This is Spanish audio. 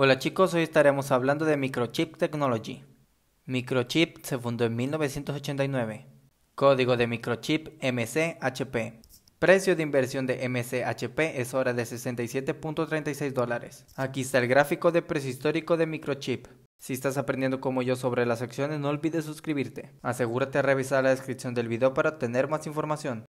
Hola chicos, hoy estaremos hablando de Microchip Technology. Microchip se fundó en 1989. Código de Microchip MCHP. Precio de inversión de MCHP es ahora de 67.36 dólares. Aquí está el gráfico de precio histórico de Microchip. Si estás aprendiendo como yo sobre las acciones, no olvides suscribirte. Asegúrate de revisar la descripción del video para obtener más información.